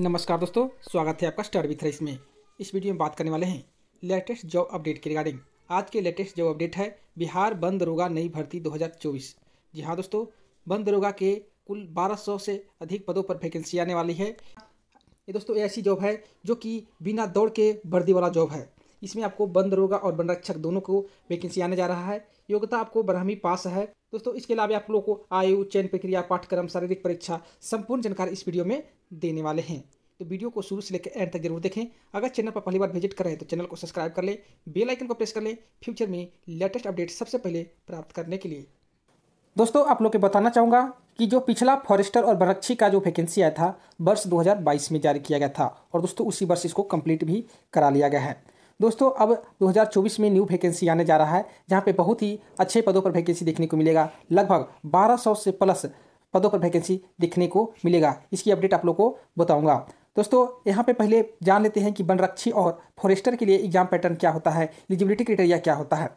नमस्कार दोस्तों स्वागत है आपका स्टार रेस में इस वीडियो में बात करने वाले हैं लेटेस्ट जॉब अपडेट के रिगार्डिंग आज के लेटेस्ट जॉब अपडेट है बिहार बंद रोगा नई भर्ती 2024 जी हाँ दोस्तों बंद दरोगा के कुल 1200 से अधिक पदों पर वैकेंसी आने वाली है ये दोस्तों ऐसी जॉब है जो कि बिना दौड़ के वर्दी वाला जॉब है इसमें आपको बंद दरोगा और वनरक्षक दोनों को वैकेंसी आने जा रहा है योग्यता आपको बारहवीं पास है दोस्तों इसके अलावा आप लोगों को आयु चयन प्रक्रिया पाठ्यक्रम शारीरिक परीक्षा संपूर्ण जानकारी इस वीडियो में देने वाले हैं तो वीडियो को शुरू से लेकर एंड तक जरूर देखें अगर चैनल पर पहली बार विजिट कर रहे हैं तो चैनल को सब्सक्राइब कर लें बेल आइकन को प्रेस कर लें फ्यूचर में लेटेस्ट अपडेट सबसे पहले प्राप्त करने के लिए दोस्तों आप लोग को बताना चाहूँगा कि जो पिछला फॉरेस्टर और बरक्षी का जो वैकेंसी आया था वर्ष दो में जारी किया गया था और दोस्तों उसी वर्ष इसको कम्प्लीट भी करा लिया गया है दोस्तों अब 2024 में न्यू वैकेंसी आने जा रहा है जहाँ पे बहुत ही अच्छे पदों पर वैकेंसी देखने को मिलेगा लगभग 1200 से प्लस पदों पर वैकेंसी देखने को मिलेगा इसकी अपडेट आप लोग को बताऊंगा दोस्तों यहाँ पे पहले जान लेते हैं कि वनरक्षी और फॉरेस्टर के लिए एग्जाम पैटर्न क्या होता है एलिजिबिलिटी क्राइटेरिया क्या होता है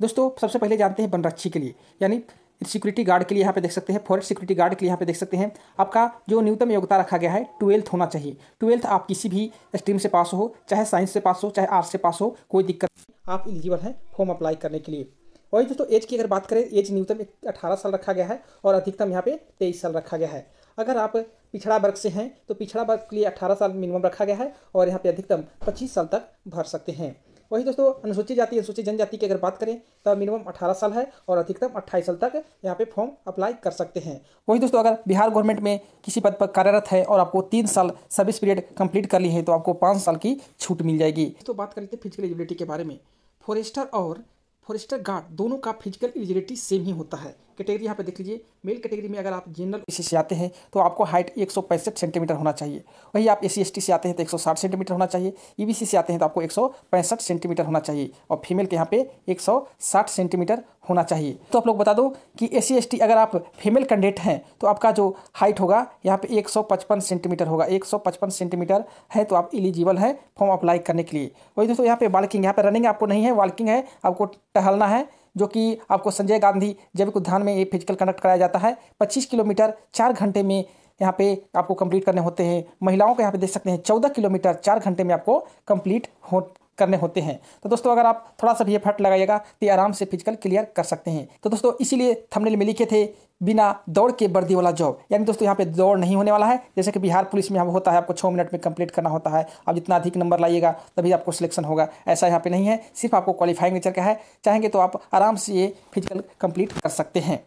दोस्तों सबसे पहले जानते हैं वनरक्षी के लिए यानी सिक्योरिटी गार्ड के लिए यहाँ पे देख सकते हैं फॉरेस्ट सिक्योरिटी गार्ड के लिए यहाँ पे देख सकते हैं आपका जो न्यूनतम योग्यता रखा गया है ट्वेल्थ होना चाहिए ट्वेल्थ आप किसी भी स्ट्रीम से पास हो चाहे साइंस से पास हो चाहे आर्ट्स से पास हो कोई दिक्कत नहीं आप एलिजिबल हैं फॉर्म अप्लाई करने के लिए और दोस्तों एज की अगर बात करें एज न्यूनतम अठारह साल रखा गया है और अधिकतम यहाँ पे तेईस साल रखा गया है अगर आप पिछड़ा वर्ग से हैं तो पिछड़ा वर्ग के लिए अठारह साल मिनिमम रखा गया है और यहाँ पे अधिकतम पच्चीस साल तक भर सकते हैं वही दोस्तों अनुसूचित जाति अनुसूचित जनजाति की अगर बात करें तो मिनिमम अठारह साल है और अधिकतम अट्ठाईस साल तक यहाँ पे फॉर्म अप्लाई कर सकते हैं वही दोस्तों अगर बिहार गवर्नमेंट में किसी पद पर कार्यरत है और आपको तीन साल सर्विस पीरियड कंप्लीट कर ली है तो आपको पाँच साल की छूट मिल जाएगी तो बात करें फिजिकल तो एलिजिबिलिटी के बारे में फॉरेस्टर और फॉरेस्टर गार्ड दोनों का फिजिकल एलिजिबिलिटी सेम ही होता है कैटेगरी यहाँ पे देख लीजिए मेल कैटेगरी में अगर आप जनरल एस से आते हैं तो आपको हाइट एक सेंटीमीटर होना चाहिए वहीं आप एस सी से आते हैं तो एक सेंटीमीटर होना चाहिए ई e से आते हैं तो आपको एक सेंटीमीटर होना चाहिए और फीमेल के यहाँ पे एक सेंटीमीटर होना चाहिए तो आप लोग बता दो कि एस सी अगर आप फीमेल कैंडिडेट हैं तो आपका जो हाइट होगा यहाँ पे 155 सेंटीमीटर होगा 155 सेंटीमीटर है तो आप एलिजिबल हैं फॉर्म अप्लाई करने के लिए वही दोस्तों यहाँ पे वॉकिंग यहाँ पे रनिंग आपको नहीं है वॉकिंग है आपको टहलना है जो कि आपको संजय गांधी जैविक उद्यान में ये फिजिकल कंडक्ट कराया जाता है पच्चीस किलोमीटर चार घंटे में यहाँ पे आपको कंप्लीट करने होते हैं महिलाओं को यहाँ पे देख सकते हैं चौदह किलोमीटर चार घंटे में आपको कंप्लीट हो करने होते हैं तो दोस्तों अगर आप थोड़ा सा भी एफर्ट लगाइएगा तो आराम से फिजिकल क्लियर कर सकते हैं तो दोस्तों इसीलिए थंबनेल में लिखे थे बिना दौड़ के वर्दी वाला जॉब यानी दोस्तों यहाँ पे दौड़ नहीं होने वाला है जैसे कि बिहार पुलिस में यहाँ होता है आपको छः मिनट में कंप्लीट करना होता है आप जितना अधिक नंबर लाइएगा तभी आपको सिलेक्शन होगा ऐसा यहाँ पे नहीं है सिर्फ आपको क्वालिफाइंग नेचर का है चाहेंगे तो आप आराम से ये फिजिकल कंप्लीट कर सकते हैं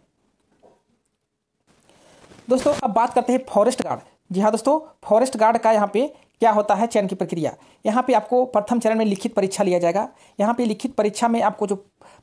दोस्तों अब बात करते हैं फॉरेस्ट गार्ड जी हाँ दोस्तों फॉरेस्ट गार्ड का यहाँ पे क्या होता है चयन की प्रक्रिया यहाँ पे आपको प्रथम चरण में लिखित परीक्षा लिया जाएगा यहाँ पे लिखित परीक्षा में आपको जो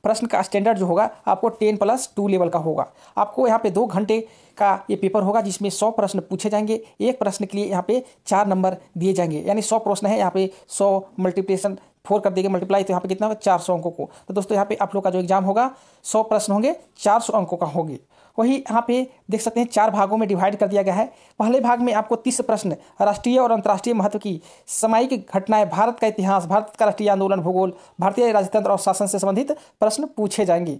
प्रश्न का स्टैंडर्ड जो होगा आपको टेन प्लस टू लेवल का होगा आपको यहाँ पे दो घंटे का ये पेपर होगा जिसमें सौ प्रश्न पूछे जाएंगे एक प्रश्न के लिए यहाँ पे चार नंबर दिए जाएंगे यानी सौ प्रश्न है यहाँ पे सौ मल्टीप्लेशन फोर कर देंगे मल्टीप्लाई तो यहाँ पे कितना होगा चार सौ अंकों को तो दोस्तों यहाँ पे आप लोग का जो एग्जाम होगा सौ प्रश्न होंगे चार सौ अंकों का होगी वही यहाँ पे देख सकते हैं चार भागों में डिवाइड कर दिया गया है पहले भाग में आपको तीस प्रश्न राष्ट्रीय और अंतर्राष्ट्रीय महत्व की सामयिक घटनाएं भारत का इतिहास भारत का राष्ट्रीय आंदोलन भूगोल भारतीय राजतंत्र और शासन से संबंधित प्रश्न पूछे जाएंगे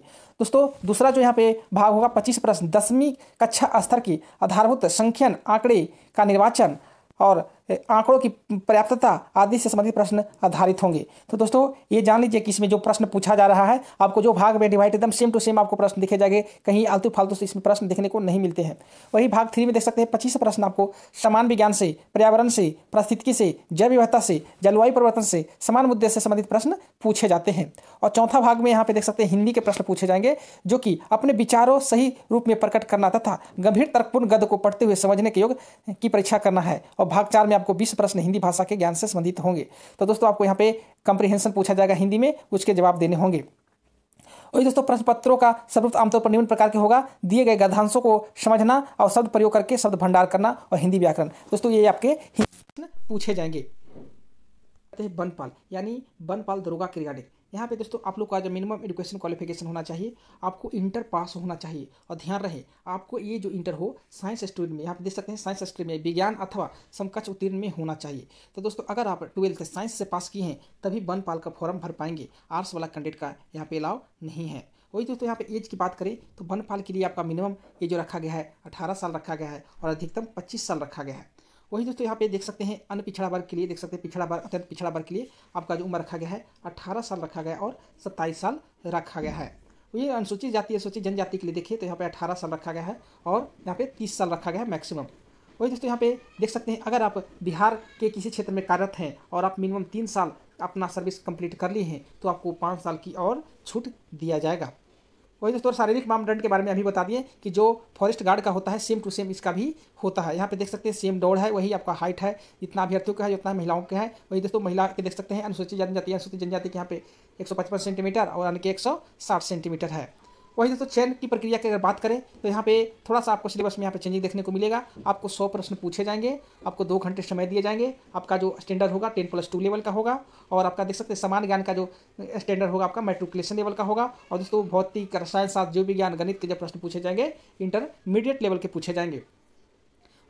दोस्तों दूसरा जो यहाँ पे भाग होगा पच्चीस प्रश्न दसवीं कक्षा स्तर की आधारभूत संख्यन आंकड़े का निर्वाचन और आंकड़ों की पर्याप्तता आदि से संबंधित प्रश्न आधारित होंगे तो दोस्तों ये जान लीजिए कि इसमें जो प्रश्न पूछा जा रहा है आपको जो भाग में डिवाइड एकदम सेम टू सेम आपको प्रश्न दिखे जाएंगे कहीं आलतू फालतू से इसमें प्रश्न देखने को नहीं मिलते हैं वही भाग थ्री में देख सकते हैं पच्चीस प्रश्न आपको समान विज्ञान से पर्यावरण से परिस्थितिकी से जैव विविधता से जलवायु परिवर्तन से समान मुद्दे से संबंधित प्रश्न पूछे जाते हैं और चौथा भाग में यहाँ पे देख सकते हैं हिंदी के प्रश्न पूछे जाएंगे जो कि अपने विचारों सही रूप में प्रकट करना तथा गंभीर तर्कपूर्ण गद को पढ़ते हुए समझने के योग की परीक्षा करना है और भाग चार में आपको बीस प्रश्न हिंदी भाषा के ज्ञान से संबंधित होंगे तो दोस्तों आपको यहाँ पे कंप्रीहेंशन पूछा जाएगा हिंदी में उसके जवाब देने होंगे और दोस्तों प्रश्न पत्रों का स्वरूप आमतौर पर निम्न प्रकार के होगा दिए गए गधांशों को समझना और शब्द प्रयोग करके शब्द भंडार करना और हिंदी व्याकरण दोस्तों ये आपके पूछे जाएंगे बनपाल यानी बनपाल दरोगा क्रियाडिक यहाँ पे दोस्तों आप लोग का जो मिनिमम एजुकेशन क्वालिफिकेशन होना चाहिए आपको इंटर पास होना चाहिए और ध्यान रहे आपको ये जो इंटर हो साइंस स्ट्रीम में यहाँ पे देख सकते हैं साइंस स्ट्रीम में विज्ञान अथवा समकक्ष उत्तीर्ण में होना चाहिए तो दोस्तों अगर आप ट्वेल्थ साइंस से पास किए हैं तभी वन पाल का फॉर्म भर पाएंगे आर्ट्स वाला कैंडिडेट का यहाँ पे अलाव नहीं है वही दोस्तों यहाँ पे एज की बात करें तो वन पाल के लिए आपका मिनिमम एज जो रखा गया है अठारह साल रखा गया है और अधिकतम पच्चीस साल रखा गया है वही दोस्तों यहाँ पे देख सकते हैं अन्य पिछड़ा वर्ग के लिए देख सकते हैं पिछड़ा वर्ग अत्यंत पिछड़ा वर्ग के लिए आपका जो उम्र रखा गया है अट्ठारह साल रखा गया और सत्ताईस साल रखा गया है तो ये अनुसूचित जाति अनुसूचित जनजाति के लिए देखिए तो यहाँ पे अठारह साल रखा गया है और यहाँ पे तीस साल रखा गया है मैक्सिमम वही दोस्तों यहाँ पे देख सकते हैं अगर आप बिहार के किसी क्षेत्र में कार्यरत हैं और आप मिनिमम तीन साल अपना सर्विस कंप्लीट कर लिए हैं तो आपको पाँच साल की और छूट दिया जाएगा वही दोस्तों शारीरिक मामदंड के बारे में अभी बता दिए कि जो फॉरेस्ट गार्ड का होता है सेम टू सेम इसका भी होता है यहाँ पे देख सकते हैं सेम दौड़ है वही आपका हाइट है जितना अभ्यर्थियों का है उतना महिलाओं का है वही दोस्तों महिला के देख सकते हैं अनुसूचित जनजाति अनुसूचित जनजाति के यहाँ पे एक सेंटीमीटर और अन्य के एक सेंटीमीटर है वही दोस्तों चयन की प्रक्रिया की अगर बात करें तो यहाँ पे थोड़ा सा आपको सिलेबस में यहाँ पे चेंजिंग देखने को मिलेगा आपको सौ प्रश्न पूछे जाएंगे आपको दो घंटे समय दिए जाएंगे आपका जो स्टैंडर्ड होगा टेन प्लस टू लेवल का होगा और आपका देख सकते हैं समान ज्ञान का जो स्टैंडर्ड होगा आपका मेट्रिकुलेशन लेवल का होगा और दोस्तों भौतिक रसायन शास्त्र जो भी ज्ञान गणित के जो प्रश्न पूछे जाएंगे इंटरमीडिएट लेवल के पूछे जाएंगे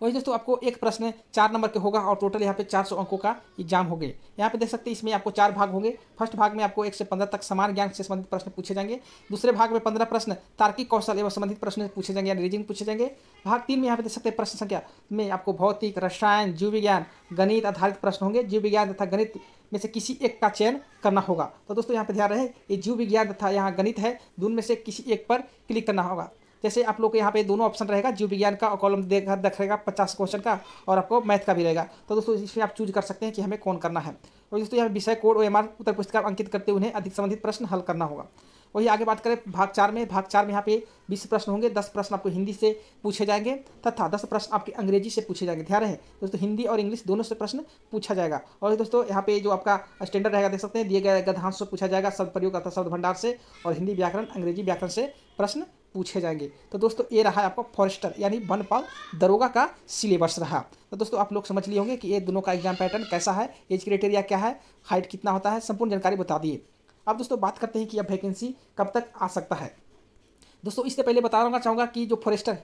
वही दोस्तों आपको एक प्रश्न चार नंबर के होगा और टोटल यहाँ पे चार सौ अंकों का एग्जाम होंगे यहाँ पे देख सकते हैं इसमें आपको चार भाग होंगे फर्स्ट भाग में आपको एक से पंद्रह तक समान ज्ञान से संबंधित प्रश्न पूछे जाएंगे दूसरे भाग में पंद्रह प्रश्न तार्किक कौशल एवं संबंधित प्रश्न पूछे जाएंगे यानी रीजिंग पूछे जाएंगे भाग तीन में यहाँ पे देख सकते हैं प्रश्न संख्या में आपको भौतिक रसायन जीव विज्ञान गणित आधारित प्रश्न होंगे जीव विज्ञान तथा गणित में से किसी एक का चयन करना होगा तो दोस्तों यहाँ पे ध्यान रहे ये जीव विज्ञान तथा यहाँ गणित है दोनों में से किसी एक पर क्लिक करना होगा जैसे आप लोग को यहाँ पे दोनों ऑप्शन रहेगा जीव विज्ञान का और कॉलम देखा रहेगा पचास क्वेश्चन का और आपको मैथ का भी रहेगा तो दोस्तों इसमें आप चूज कर सकते हैं कि हमें कौन करना है और तो दोस्तों यहाँ विषय कोड ओ एम आर उत्तर पुस्तिका अंकित करते हुए अधिक संबंधित प्रश्न हल करना होगा वही आगे बात करें भाग चार में भाग चार में यहाँ पे बीस प्रश्न होंगे दस प्रश्न आपको हिंदी से पूछे जाएंगे तथा दस प्रश्न आपके अंग्रेजी से पूछे जाएंगे ध्यान रहे दोस्तों हिंदी और इंग्लिश दोनों से प्रश्न पूछा जाएगा और दोस्तों यहाँ पे जो आपका स्टैंडर्ड रहेगा देख सकते हैं दिए गए गधांश से पूछा जाएगा शब्द प्रयोग अथा शब्द भंडार से और हिंदी व्याकरण अंग्रेजी व्याकरण से प्रश्न पूछे जाएंगे तो दोस्तों ये रहा आपका फॉरेस्टर यानी वनपाल दरोगा का सिलेबस रहा तो दोस्तों आप लोग समझ लिए होंगे कि ये दोनों का एग्जाम पैटर्न कैसा है एज क्राइटेरिया क्या है हाइट कितना होता है संपूर्ण जानकारी बता दिए अब दोस्तों बात करते हैं कि अब वैकेंसी कब तक आ सकता है दोस्तों इससे पहले बताना चाहूँगा कि जो फॉरेस्टर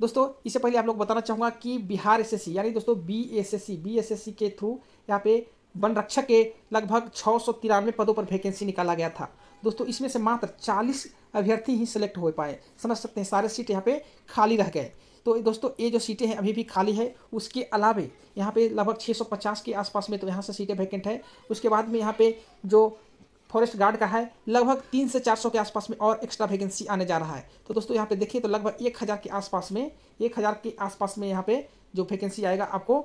दोस्तों इससे पहले आप लोग बताना चाहूँगा कि बिहार एस यानी दोस्तों बी एस के थ्रू यहाँ पे वन रक्षक के लगभग छः पदों पर वैकेंसी निकाला गया था दोस्तों इसमें से मात्र चालीस अभ्यर्थी ही सिलेक्ट हो पाए समझ सकते हैं सारे सीट यहाँ पे खाली रह गए तो दोस्तों ये जो सीटें हैं अभी भी खाली है उसके अलावे यहाँ पे लगभग 650 के आसपास में तो यहाँ से सीटें वैकेंट है उसके बाद में यहाँ पे जो फॉरेस्ट गार्ड का है लगभग तीन से चार सौ के आसपास में और एक्स्ट्रा वैकेंसी आने जा रहा है तो दोस्तों यहाँ पे देखिए तो लगभग एक हज़ार के आसपास में एक हज़ार के आसपास में यहाँ पे जो वैकेंसी आएगा आपको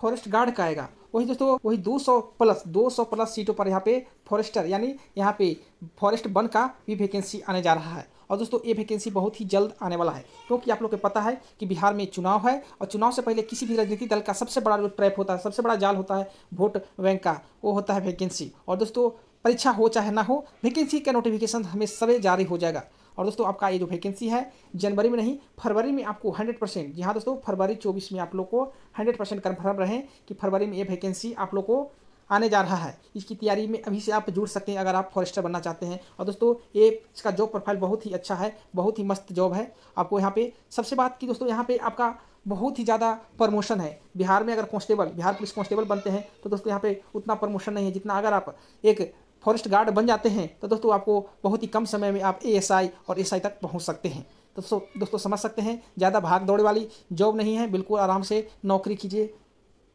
फॉरेस्ट गार्ड का आएगा वही दोस्तों वही 200 प्लस 200 प्लस सीटों पर यहाँ पे फॉरेस्टर यानी यहाँ पे फॉरेस्ट वन का भी वैकेंसी आने जा रहा है और दोस्तों ये वैकेंसी बहुत ही जल्द आने वाला है क्योंकि आप लोग को पता है कि बिहार में चुनाव है और चुनाव से पहले किसी भी राजनीतिक दल का सबसे बड़ा जो ट्रैप होता है सबसे बड़ा जाल होता है वोट बैंक का वो होता है वैकेंसी और दोस्तों परीक्षा हो चाहे ना हो वैकेंसी का नोटिफिकेशन हमें सवेरे जारी हो जाएगा और दोस्तों आपका ये जो वैकेंसी है जनवरी में नहीं फरवरी में आपको हंड्रेड परसेंट जी हाँ दोस्तों फरवरी चौबीस में आप लोग को हंड्रेड परसेंट कन्फर्म रहें कि फरवरी में ये वैकेंसी आप लोग को आने जा रहा है इसकी तैयारी में अभी से आप जुड़ सकते हैं अगर आप फॉरेस्टर बनना चाहते हैं और दोस्तों ये इसका जॉब प्रोफाइल बहुत ही अच्छा है बहुत ही मस्त जॉब है आपको यहाँ पर सबसे बात की दोस्तों यहाँ पर आपका बहुत ही ज़्यादा प्रमोशन है बिहार में अगर कॉन्स्टेबल बिहार पुलिस कॉन्स्टेबल बनते हैं तो दोस्तों यहाँ पे उतना प्रमोशन नहीं है जितना अगर आप एक फॉरेस्ट गार्ड बन जाते हैं तो दोस्तों आपको बहुत ही कम समय में आप ए और एस तक पहुँच सकते हैं तो दोस्तों दोस्तों समझ सकते हैं ज़्यादा भाग दौड़ वाली जॉब नहीं है बिल्कुल आराम से नौकरी कीजिए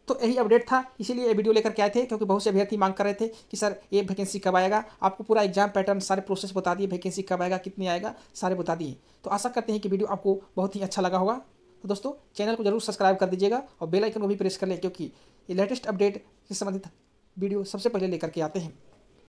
तो यही अपडेट था इसीलिए ये वीडियो लेकर के आए थे क्योंकि बहुत से अभ्यर्थी मांग कर रहे थे कि सर ये वैकेंसी कब आएगा आपको पूरा एग्जाम पैटर्न सारे प्रोसेस बता दिए वैकेंसी कब आएगा कितनी आएगा सारे बता दिए तो आशा करते हैं कि वीडियो आपको बहुत ही अच्छा लगा होगा तो दोस्तों चैनल को जरूर सब्सक्राइब कर दीजिएगा और बेल आइकन को भी प्रेस कर लें क्योंकि ये लेटेस्ट अपडेट से संबंधित वीडियो सबसे पहले लेकर के आते हैं